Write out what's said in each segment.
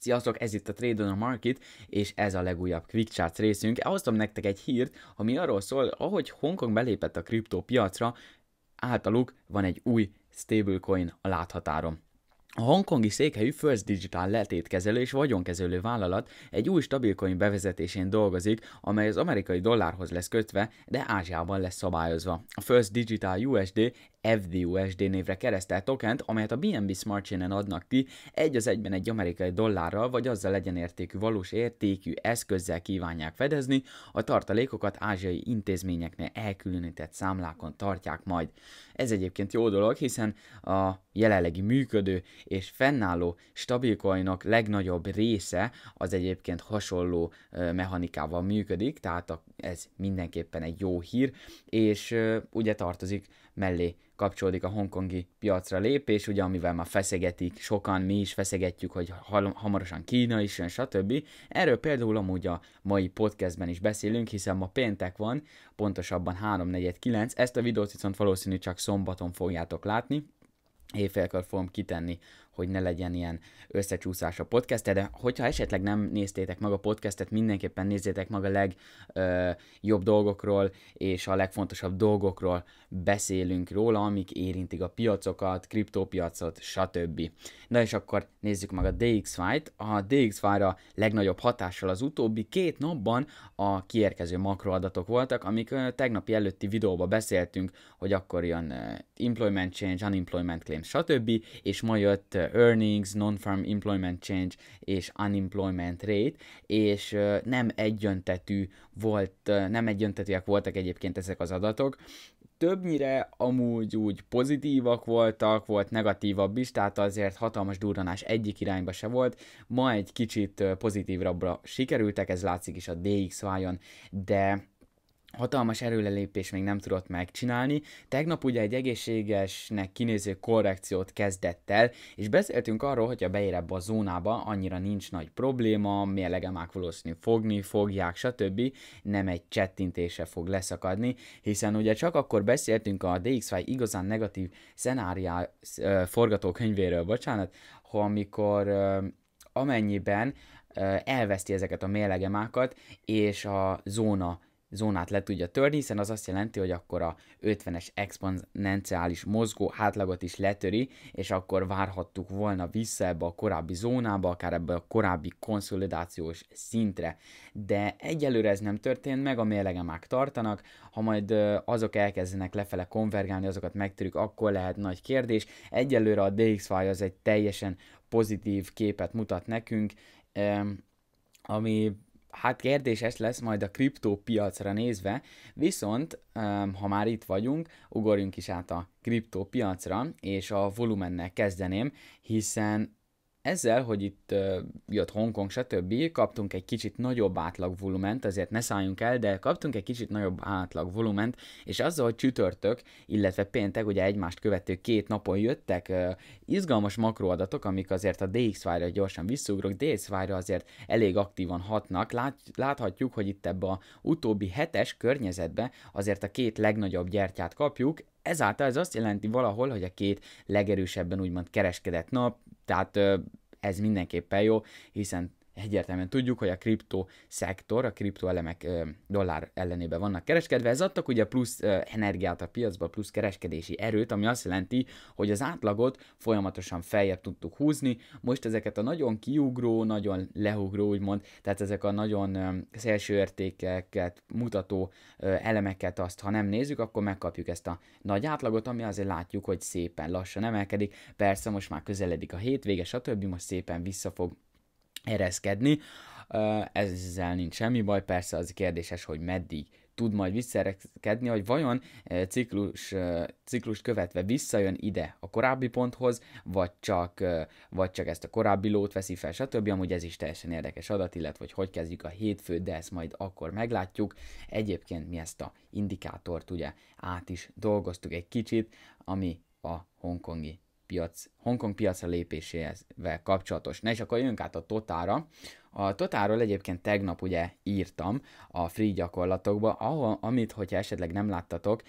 Sziasztok, ez itt a Trade on a Market, és ez a legújabb Quick Charts részünk. Elhoztam nektek egy hírt, ami arról szól, ahogy Hongkong belépett a kriptópiacra, általuk van egy új stablecoin a láthatárom. A hongkongi székhelyű First Digital letétkezelő és vagyonkezelő vállalat egy új stabilcoin bevezetésén dolgozik, amely az amerikai dollárhoz lesz kötve, de Ázsiában lesz szabályozva. A First Digital USD FDUSD névre keresztelt tokent, amelyet a BNB Smart chain adnak ki, egy az egyben egy amerikai dollárral vagy azzal értékű valós értékű eszközzel kívánják fedezni, a tartalékokat ázsiai intézményeknél elkülönített számlákon tartják majd. Ez egyébként jó dolog, hiszen a jelenlegi működő és fennálló stabilcoinok legnagyobb része az egyébként hasonló mechanikával működik, tehát ez mindenképpen egy jó hír, és ugye tartozik mellé kapcsolódik a hongkongi piacra lépés, ugye amivel már feszegetik sokan, mi is feszegetjük, hogy hamarosan Kína is jön, stb. Erről például amúgy a mai podcastben is beszélünk, hiszen ma péntek van, pontosabban 3.49, ezt a videót viszont valószínű csak szombaton fogjátok látni, éjfélkor fogom kitenni hogy ne legyen ilyen összecsúszás a podcastre, de hogyha esetleg nem néztétek meg a podcastet, mindenképpen nézzétek meg a legjobb dolgokról és a legfontosabb dolgokról beszélünk róla, amik érintik a piacokat, kriptópiacot, stb. Na és akkor nézzük meg a DXY-t. A DXY-ra legnagyobb hatással az utóbbi két napban a kiérkező makroadatok voltak, amik tegnapi előtti videóban beszéltünk, hogy akkor jön employment change, unemployment claim, stb. és ma jött earnings, non-farm employment change és unemployment rate, és nem egyöntetű volt, nem egyöntetűek voltak egyébként ezek az adatok, többnyire amúgy úgy pozitívak voltak, volt negatívabb is, tehát azért hatalmas durranás egyik irányba se volt. Ma egy kicsit pozitívabbra sikerültek, ez látszik is a DXY-on, de hatalmas erőlelépés még nem tudott megcsinálni. Tegnap ugye egy egészségesnek kinéző korrekciót kezdett el, és beszéltünk arról, hogy a beér ebbe a zónába annyira nincs nagy probléma, mérlegemák valószínű fogni fogják, stb. Nem egy csettintése fog leszakadni, hiszen ugye csak akkor beszéltünk a DXY igazán negatív szenáriá forgatókönyvéről, bocsánat, ha amikor amennyiben elveszti ezeket a mélegemákat, és a zóna zónát le tudja törni, hiszen az azt jelenti, hogy akkor a 50-es exponenciális mozgó hátlagot is letöri, és akkor várhattuk volna vissza ebbe a korábbi zónába, akár ebbe a korábbi konszolidációs szintre. De egyelőre ez nem történt meg, a mérlegemák tartanak, ha majd azok elkezdenek lefele konvergálni, azokat megtörjük, akkor lehet nagy kérdés. Egyelőre a DXY az egy teljesen pozitív képet mutat nekünk, ami hát kérdéses lesz majd a kriptópiacra nézve, viszont ehm, ha már itt vagyunk, ugorjunk is át a kriptópiacra, és a volumennel kezdeném, hiszen ezzel, hogy itt jött Hongkong, stb., kaptunk egy kicsit nagyobb átlag volument, azért ne szálljunk el, de kaptunk egy kicsit nagyobb átlag volument, és azzal, hogy csütörtök, illetve péntek, ugye egymást követő két napon jöttek izgalmas makroadatok, amik azért a DXY-ra gyorsan visszugrok, DXY-ra azért elég aktívan hatnak, láthatjuk, hogy itt ebbe a utóbbi hetes környezetbe azért a két legnagyobb gyertyát kapjuk, Ezáltal ez azt jelenti valahol, hogy a két legerősebben úgymond kereskedett nap, tehát ez mindenképpen jó, hiszen egyértelműen tudjuk, hogy a kripto szektor, a kriptoelemek dollár ellenébe vannak kereskedve, ez adtak ugye plusz energiát a piacba, plusz kereskedési erőt, ami azt jelenti, hogy az átlagot folyamatosan feljebb tudtuk húzni, most ezeket a nagyon kiugró, nagyon leugró, úgymond, tehát ezek a nagyon szélső értékeket mutató elemeket azt, ha nem nézzük, akkor megkapjuk ezt a nagy átlagot, ami azért látjuk, hogy szépen lassan emelkedik, persze most már közeledik a hétvége, stb. most szépen vissza fog ereszkedni. Ezzel nincs semmi baj, persze az kérdéses, hogy meddig tud majd visszerekedni, hogy vajon ciklus, ciklus követve visszajön ide a korábbi ponthoz, vagy csak, vagy csak ezt a korábbi lót veszi fel, stb. Amúgy ez is teljesen érdekes adat, illetve hogy hogy kezdjük a hétfőt, de ezt majd akkor meglátjuk. Egyébként mi ezt a indikátort ugye át is dolgoztuk egy kicsit, ami a hongkongi piac, Hongkong piacra lépésével kapcsolatos. Na és akkor jönk át a Totára. A Totáról egyébként tegnap ugye írtam a free gyakorlatokba, ahol, amit, hogyha esetleg nem láttatok,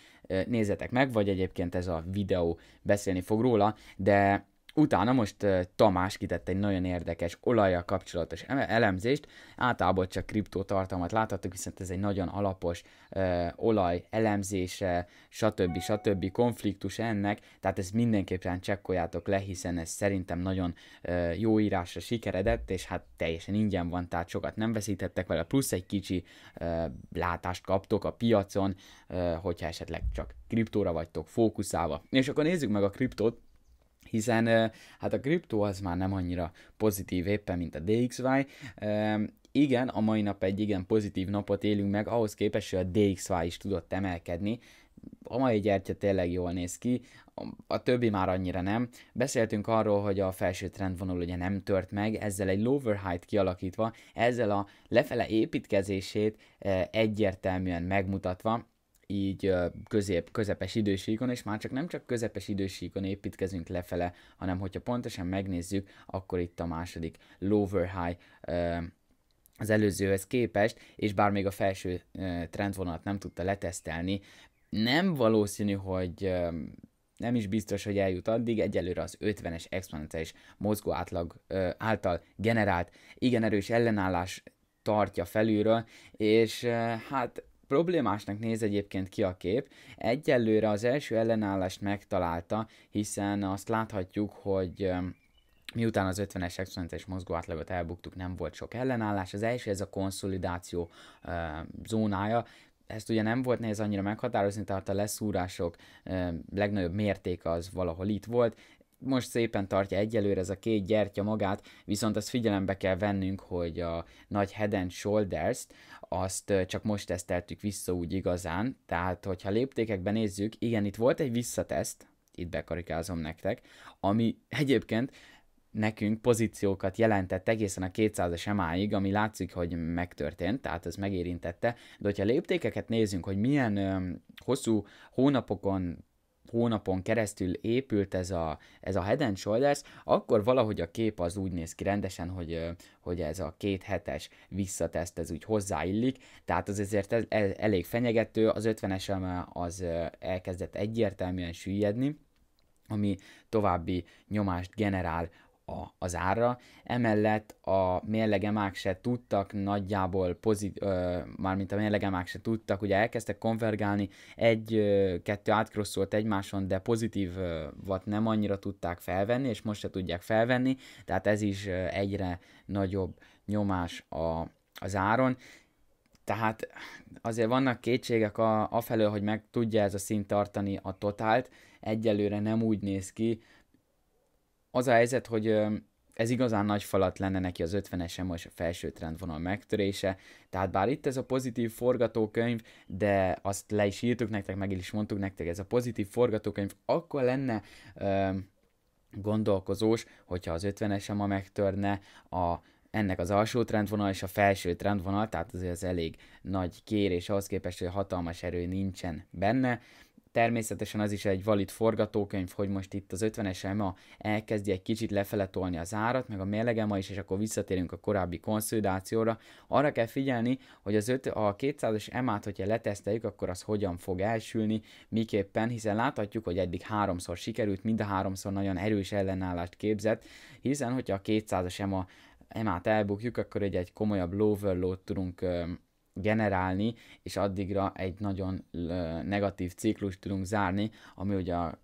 nézzetek meg, vagy egyébként ez a videó beszélni fog róla, de Utána most uh, Tamás kitett egy nagyon érdekes olajjal kapcsolatos elemzést, általában csak kriptótartalmat láthattuk, viszont ez egy nagyon alapos uh, olaj elemzése, stb. stb. konfliktus ennek, tehát ezt mindenképpen csekkoljátok le, hiszen ez szerintem nagyon uh, jó írásra sikeredett, és hát teljesen ingyen van, tehát sokat nem veszítettek vele, plusz egy kicsi uh, látást kaptok a piacon, uh, hogyha esetleg csak kriptóra vagytok fókuszálva. És akkor nézzük meg a kriptót, hiszen hát a kriptó az már nem annyira pozitív éppen, mint a DXY. Igen, a mai nap egy igen pozitív napot élünk meg, ahhoz képest, hogy a DXY is tudott emelkedni, a mai gyertya tényleg jól néz ki, a többi már annyira nem. Beszéltünk arról, hogy a felső trendvonal ugye nem tört meg, ezzel egy lower height kialakítva, ezzel a lefele építkezését egyértelműen megmutatva, így közép, közepes idősíkon, és már csak nem csak közepes idősíkon építkezünk lefele, hanem hogyha pontosan megnézzük, akkor itt a második lower high az előzőhez képest, és bár még a felső trendvonalat nem tudta letesztelni, nem valószínű, hogy nem is biztos, hogy eljut addig, egyelőre az 50-es exponenciális mozgó átlag által generált igen erős ellenállás tartja felülről, és hát Problémásnak néz egyébként ki a kép, egyelőre az első ellenállást megtalálta, hiszen azt láthatjuk, hogy Miután az 50-es exponentes mozgó átlagot elbuktuk, nem volt sok ellenállás. Az első ez a konszolidáció zónája, ezt ugye nem volt nehéz annyira meghatározni, tehát a leszúrások legnagyobb mértéke az valahol itt volt, most szépen tartja egyelőre ez a két gyertya magát, viszont azt figyelembe kell vennünk, hogy a nagy head and shoulders azt csak most teszteltük vissza úgy igazán, tehát hogyha léptékekben nézzük, igen, itt volt egy visszateszt, itt bekarikázom nektek, ami egyébként nekünk pozíciókat jelentett egészen a 200-es emáig, ami látszik, hogy megtörtént, tehát ez megérintette, de hogyha léptékeket nézzünk, hogy milyen ö, hosszú hónapokon hónapon keresztül épült ez a, ez a head and shoulders, akkor valahogy a kép az úgy néz ki rendesen, hogy, hogy ez a két hetes visszateszt, ez úgy hozzáillik, tehát az ezért ez, ez elég fenyegető, az 50 es az elkezdett egyértelműen süllyedni, ami további nyomást generál a, az árra. Emellett a mérlegemák se tudtak nagyjából pozit, ö, mármint a mérlegemák se tudtak, ugye elkezdtek konvergálni, egy-kettő átkrosszolt egymáson, de pozitív vat nem annyira tudták felvenni, és most se tudják felvenni, tehát ez is egyre nagyobb nyomás a, az áron. Tehát azért vannak kétségek a, afelől, hogy meg tudja ez a szint tartani a totált, egyelőre nem úgy néz ki, az a helyzet, hogy ez igazán nagy falat lenne neki az 50-es most a felső trendvonal megtörése, tehát bár itt ez a pozitív forgatókönyv, de azt le is írtuk nektek, meg is mondtuk nektek, ez a pozitív forgatókönyv akkor lenne öm, gondolkozós, hogyha az 50-es ma megtörne a ennek az alsó trendvonal és a felső trendvonal, tehát azért az elég nagy kérés ahhoz képest, hogy hatalmas erő nincsen benne, Természetesen az is egy valid forgatókönyv, hogy most itt az 50-es ema elkezdi egy kicsit lefele tolni az árat, meg a mérleg ema is, és akkor visszatérünk a korábbi konszolidációra. Arra kell figyelni, hogy az öt, a 200 EMA-t, hogyha leteszteljük, akkor az hogyan fog elsülni, miképpen, hiszen láthatjuk, hogy eddig háromszor sikerült, mind a háromszor nagyon erős ellenállást képzett, hiszen hogyha a 200-as ema EMA-t elbukjuk, akkor egy, egy komolyabb lower low tudunk generálni, és addigra egy nagyon negatív ciklus tudunk zárni, ami ugye a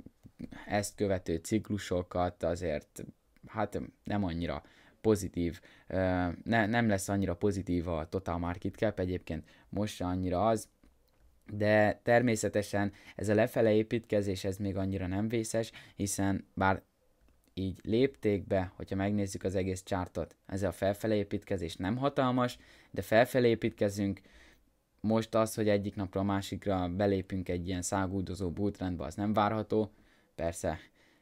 ezt követő ciklusokat azért hát nem annyira pozitív, ne, nem lesz annyira pozitív a Total Market Cap, egyébként most se annyira az, de természetesen ez a lefele építkezés, ez még annyira nem vészes, hiszen bár így léptékbe, hogyha megnézzük az egész csártot, ez a felfelé építkezés nem hatalmas, de felfelé építkezünk, most az, hogy egyik napra a másikra belépünk egy ilyen száguldozó bootrendbe, az nem várható. Persze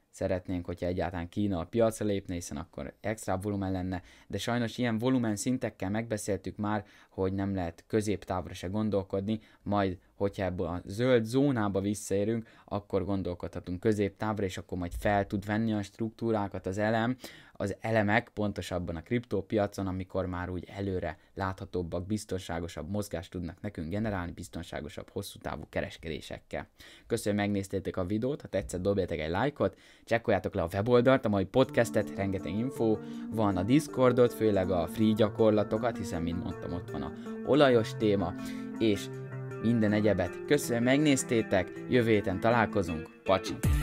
szeretnénk, hogyha egyáltalán Kína a piacra lépne, hiszen akkor extra volumen lenne, de sajnos ilyen volumen szintekkel megbeszéltük már, hogy nem lehet középtávra se gondolkodni, majd hogyha ebből a zöld zónába visszaérünk, akkor gondolkodhatunk középtávra, és akkor majd fel tud venni a struktúrákat az elem, az elemek pontosabban a kriptópiacon, amikor már úgy előre láthatóbbak, biztonságosabb mozgást tudnak nekünk generálni, biztonságosabb hosszú távú kereskedésekkel. Köszönöm, hogy megnéztétek a videót, ha tetszett dobjátok egy lájkot, csekkoljátok le a weboldalt, a mai podcastet, rengeteg info, van a Discordot, főleg a free gyakorlatokat, hiszen mint mondtam, ott van a olajos téma, és minden egyebet. Köszönöm, megnéztétek, jövő héten találkozunk, pacsi!